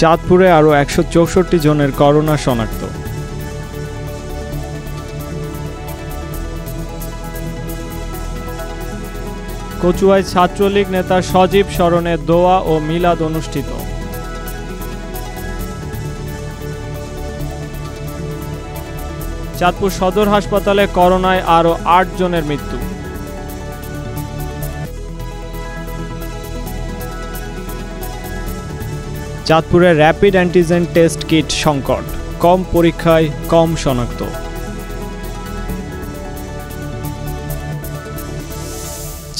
চাঁদপুরে আরও একশো চৌষট্টি জনের করোনা শনাক্ত কচুয়ায় ছাত্রলীগ নেতা সজীব স্মরণে দোয়া ও মিলাদ অনুষ্ঠিত চাঁদপুর সদর হাসপাতালে করোনায় আরও আট জনের মৃত্যু চাঁদপুরের র্যাপিড অ্যান্টিজেন টেস্ট কিট সংকট কম পরীক্ষায় কম শনাক্ত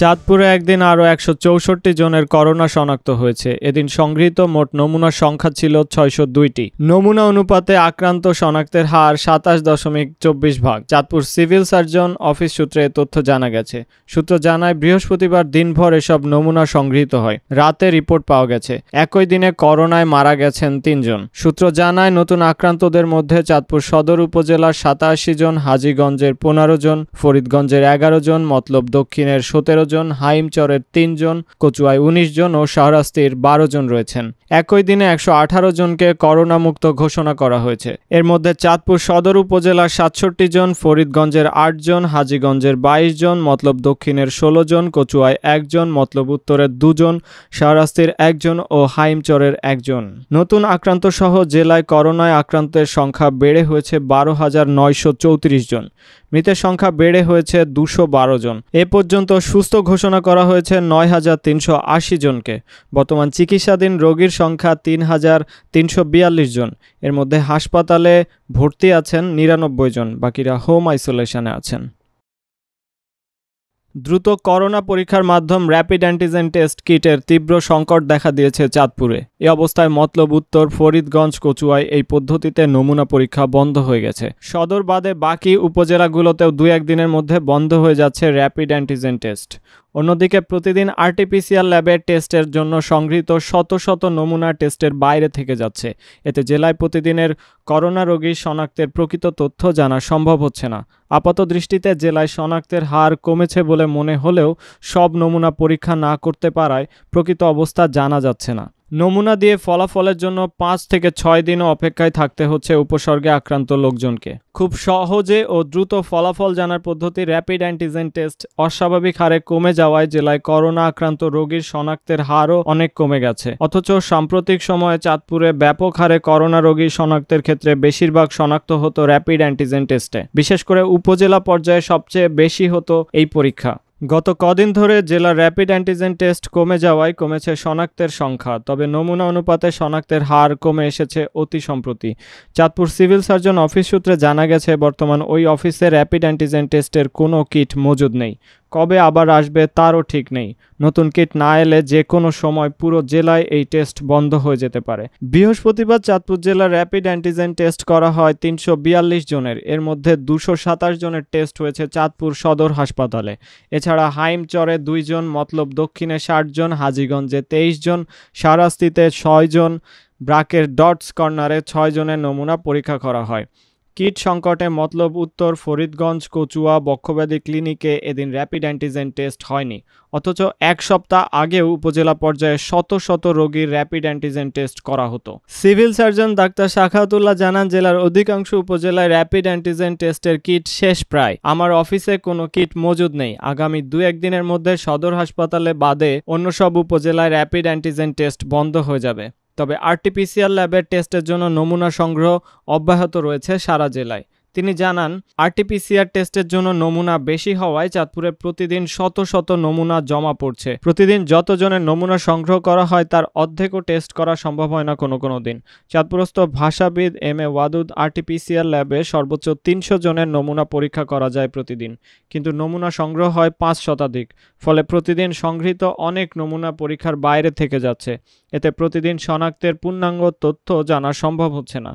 চাঁদপুরে একদিন আরও একশো চৌষট্টি জনের করোনা শনাক্ত হয়েছে এদিন সংগৃহীত মোট নমুনার সংখ্যা ছিল ছয়শো দুইটি নমুনা অনুপাতে আক্রান্ত শনাক্তের হার সাতাশ দশমিক চব্বিশ ভাগ চাঁদপুর সিভিল সার্জন অফিস সূত্রে তথ্য জানা গেছে সূত্র জানায় বৃহস্পতিবার দিনভর এসব নমুনা সংগৃহীত হয় রাতে রিপোর্ট পাওয়া গেছে একই দিনে করোনায় মারা গেছেন তিনজন সূত্র জানায় নতুন আক্রান্তদের মধ্যে চাঁদপুর সদর উপজেলার সাতাশি জন হাজীগঞ্জের পনেরো জন ফরিদগঞ্জের এগারো জন মতলব দক্ষিণের সতেরো জন হাইমচরের তিনজন কচুয়াই উনিশ জন ও শাহরাস্তির বারো জন রয়েছেন একই দিনে একশো আঠারো জনকে করোনামুক্ত ঘোষণা করা হয়েছে এর মধ্যে চাঁদপুর সদর উপজেলার সাতষট্টি জন ফরিদগঞ্জের আট জন হাজিগঞ্জের বাইশ জন মতলব দক্ষিণের ষোলো জন কচুয়ায় একজন মতলব উত্তরের দুজন শাহরাস্তির একজন ও হাইমচরের একজন নতুন আক্রান্ত সহ জেলায় করোনায় আক্রান্তের সংখ্যা বেড়ে হয়েছে বারো হাজার নয়শো চৌত্রিশ জন মৃতের সংখ্যা বেড়ে হয়েছে দুশো জন এ পর্যন্ত সুস্থ ঘোষণা করা হয়েছে নয় হাজার তিনশো আশি জনকে বর্তমান চিকিৎসাধীন রোগীর সংখ্যা তিন হাজার তিনশো বিয়াল্লিশ জন এর মধ্যে হাসপাতালে ভর্তি আছেন নিরানব্বই জন বাকিরা হোম আইসোলেশনে আছেন দ্রুত করোনা পরীক্ষার মাধ্যম র্যাপিড অ্যান্টিজেন টেস্ট কিটের তীব্র সংকট দেখা দিয়েছে চাঁদপুরে এ অবস্থায় মতলব উত্তর ফরিদগঞ্জ কচুয়ায় এই পদ্ধতিতে নমুনা পরীক্ষা বন্ধ হয়ে গেছে সদর বাদে বাকি উপজেলাগুলোতেও দু একদিনের মধ্যে বন্ধ হয়ে যাচ্ছে র্যাপিড অ্যান্টিজেন টেস্ট অন্যদিকে প্রতিদিন আরটিপিসিআর ল্যাবের টেস্টের জন্য সংগৃহীত শত শত নমুনা টেস্টের বাইরে থেকে যাচ্ছে এতে জেলায় প্রতিদিনের করোনা রোগী শনাক্তের প্রকৃত তথ্য জানা সম্ভব হচ্ছে না আপাত দৃষ্টিতে জেলায় শনাক্তের হার কমেছে বলে মনে হলেও সব নমুনা পরীক্ষা না করতে পারায় প্রকৃত অবস্থা জানা যাচ্ছে না নমুনা দিয়ে ফলাফলের জন্য পাঁচ থেকে ছয় দিনও অপেক্ষায় থাকতে হচ্ছে উপসর্গে আক্রান্ত লোকজনকে খুব সহজে ও দ্রুত ফলাফল জানার পদ্ধতি র্যাপিড অ্যান্টিজেন টেস্ট অস্বাভাবিক হারে কমে যাওয়ায় জেলায় করোনা আক্রান্ত রোগীর শনাক্তের হারও অনেক কমে গেছে অথচ সাম্প্রতিক সময়ে চাঁদপুরে ব্যাপক হারে করোনা রোগী শনাক্তের ক্ষেত্রে বেশিরভাগ শনাক্ত হতো র্যাপিড অ্যান্টিজেন টেস্টে বিশেষ করে উপজেলা পর্যায়ে সবচেয়ে বেশি হতো এই পরীক্ষা গত কদিন ধরে জেলার র্যাপিড অ্যান্টিজেন টেস্ট কমে যাওয়ায় কমেছে শনাক্তের সংখ্যা তবে নমুনা অনুপাতে শনাক্তের হার কমে এসেছে অতি সম্প্রতি চাঁদপুর সিভিল সার্জন অফিস সূত্রে জানা গেছে বর্তমান ওই অফিসে র্যাপিড অ্যান্টিজেন টেস্টের কোনো কিট মজুদ নেই কবে আবার আসবে তারও ঠিক নেই নতুন কিট না এলে যে কোনো সময় পুরো জেলায় এই টেস্ট বন্ধ হয়ে যেতে পারে বৃহস্পতিবার চাঁদপুর জেলার র্যাপিড অ্যান্টিজেন টেস্ট করা হয় তিনশো বিয়াল্লিশ জনের এর মধ্যে দুশো সাতাশ জনের টেস্ট হয়েছে চাঁদপুর সদর হাসপাতালে এছাড়া হাইমচরে দুইজন মতলব দক্ষিণে ষাট জন হাজিগঞ্জে তেইশ জন সারাস্তিতে ছয়জন ব্রাকের ডটস কর্নারে ছয় জনের নমুনা পরীক্ষা করা হয় কিট সংকটে মতলব উত্তর ফরিদগঞ্জ কচুয়া বক্ষব্যাধি ক্লিনিকে এদিন র্যাপিড অ্যান্টিজেন টেস্ট হয়নি অথচ এক সপ্তাহ আগেও উপজেলা পর্যায়ে শত শত রোগীর র্যাপিড অ্যান্টিজেন টেস্ট করা হতো সিভিল সার্জন ডাক্তার শাখাতুল্লাহ জানান জেলার অধিকাংশ উপজেলায় র্যাপিড অ্যান্টিজেন টেস্টের কিট শেষ প্রায় আমার অফিসে কোনো কিট মজুদ নেই আগামী দু একদিনের মধ্যে সদর হাসপাতালে বাদে অন্য সব উপজেলায় র্যাপিড অ্যান্টিজেন টেস্ট বন্ধ হয়ে যাবে তবে আরটিপিসিআর ল্যাবের টেস্টের জন্য নমুনা সংগ্রহ অব্যাহত রয়েছে সারা জেলায় তিনি জানান আরটিপিসিআর টেস্টের জন্য নমুনা বেশি হওয়ায় চাঁদপুরে প্রতিদিন শত শত নমুনা জমা পড়ছে প্রতিদিন যতজনের নমুনা সংগ্রহ করা হয় তার অর্ধেকও টেস্ট করা সম্ভব হয় না কোনো কোনো দিন চাঁদপুরস্থ ভাষাবিদ এম এ ওয়াদুদ আরটিপিসিআর ল্যাবে সর্বোচ্চ তিনশো জনের নমুনা পরীক্ষা করা যায় প্রতিদিন কিন্তু নমুনা সংগ্রহ হয় পাঁচ শতাধিক ফলে প্রতিদিন সংগৃহীত অনেক নমুনা পরীক্ষার বাইরে থেকে যাচ্ছে এতে প্রতিদিন শনাক্তের পূর্ণাঙ্গ তথ্য জানা সম্ভব হচ্ছে না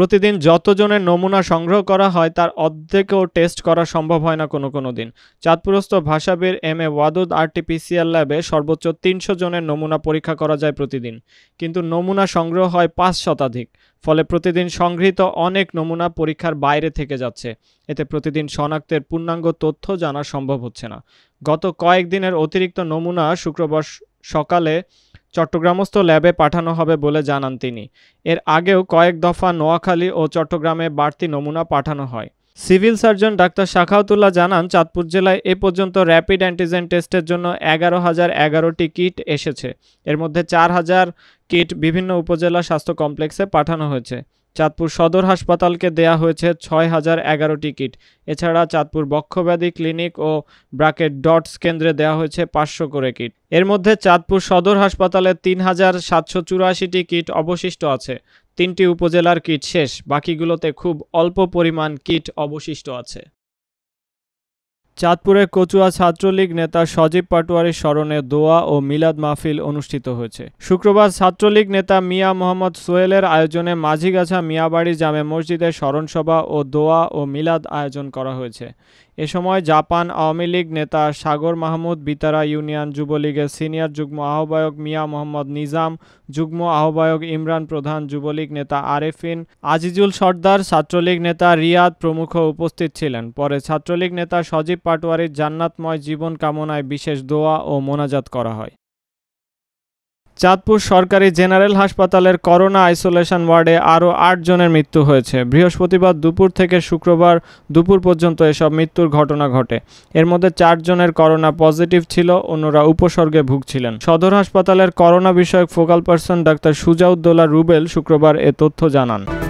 প্রতিদিন যতজনের নমুনা সংগ্রহ করা হয় তার অর্ধেকও টেস্ট করা সম্ভব হয় না কোনো কোনো দিন চাঁদপুরস্থ ভাষাবীর এম এ ওয়াদুদ আরটিপিসিআর ল্যাবে সর্বোচ্চ তিনশো জনের নমুনা পরীক্ষা করা যায় প্রতিদিন কিন্তু নমুনা সংগ্রহ হয় পাঁচ শতাধিক ফলে প্রতিদিন সংগৃহীত অনেক নমুনা পরীক্ষার বাইরে থেকে যাচ্ছে এতে প্রতিদিন শনাক্তের পূর্ণাঙ্গ তথ্য জানা সম্ভব হচ্ছে না গত কয়েকদিনের অতিরিক্ত নমুনা শুক্রবার সকালে চট্টগ্রামস্থ ল্যাবে পাঠানো হবে বলে জানান তিনি এর আগেও কয়েক দফা নোয়াখালী ও চট্টগ্রামে বাড়তি নমুনা পাঠানো হয় সিভিল সার্জন ডাক্তার শাখাউতুল্লাহ জানান চাঁদপুর জেলায় এ পর্যন্ত র্যাপিড অ্যান্টিজেন টেস্টের জন্য এগারো হাজার এগারোটি কিট এসেছে এর মধ্যে চার হাজার কিট বিভিন্ন উপজেলা স্বাস্থ্য কমপ্লেক্সে পাঠানো হয়েছে চাঁদপুর সদর হাসপাতালকে দেয়া হয়েছে ছয় হাজার এগারোটি কিট এছাড়া চাঁদপুর বক্ষব্যাধি ক্লিনিক ও ব্রাকেট ডটস কেন্দ্রে দেওয়া হয়েছে পাঁচশো করে কিট এর মধ্যে চাঁদপুর সদর হাসপাতালে তিন হাজার সাতশো চুরাশিটি কিট অবশিষ্ট আছে তিনটি উপজেলার কিট শেষ বাকিগুলোতে খুব অল্প পরিমাণ কিট অবশিষ্ট আছে চাঁদপুরে কচুয়া ছাত্রলীগ নেতা সজীব পাটোয়ারির স্মরণে দোয়া ও মিলাদ মাহফিল অনুষ্ঠিত হয়েছে শুক্রবার ছাত্রলীগ নেতা মিয়া মোহাম্মদ সোহেলের আয়োজনে মাঝিগাছা মিয়াবাড়ি জামে মসজিদে স্মরণসভা ও দোয়া ও মিলাদ আয়োজন করা হয়েছে এ সময় জাপান আওয়ামী লীগ নেতা সাগর মাহমুদ বিতারা ইউনিয়ন যুবলীগের সিনিয়র যুগ্ম আহ্বায়ক মিয়া মোহাম্মদ নিজাম যুগ্ম আহ্বায়ক ইমরান প্রধান যুবলীগ নেতা আরেফিন আজিজুল সর্দার ছাত্রলীগ নেতা রিয়াদ প্রমুখ উপস্থিত ছিলেন পরে ছাত্রলীগ নেতা সজীব পাটোয়ারির জান্নাতময় জীবন কামনায় বিশেষ দোয়া ও মোনাজাত করা হয় চাঁদপুর সরকারি জেনারেল হাসপাতালের করোনা আইসোলেশন ওয়ার্ডে আরও জনের মৃত্যু হয়েছে বৃহস্পতিবার দুপুর থেকে শুক্রবার দুপুর পর্যন্ত এসব মৃত্যুর ঘটনা ঘটে এর মধ্যে চারজনের করোনা পজিটিভ ছিল অন্যরা উপসর্গে ভুগছিলেন সদর হাসপাতালের করোনা বিষয়ক ফোকাল পার্সন ডাক্তার সুজাউদ্দোলা রুবেল শুক্রবার এ তথ্য জানান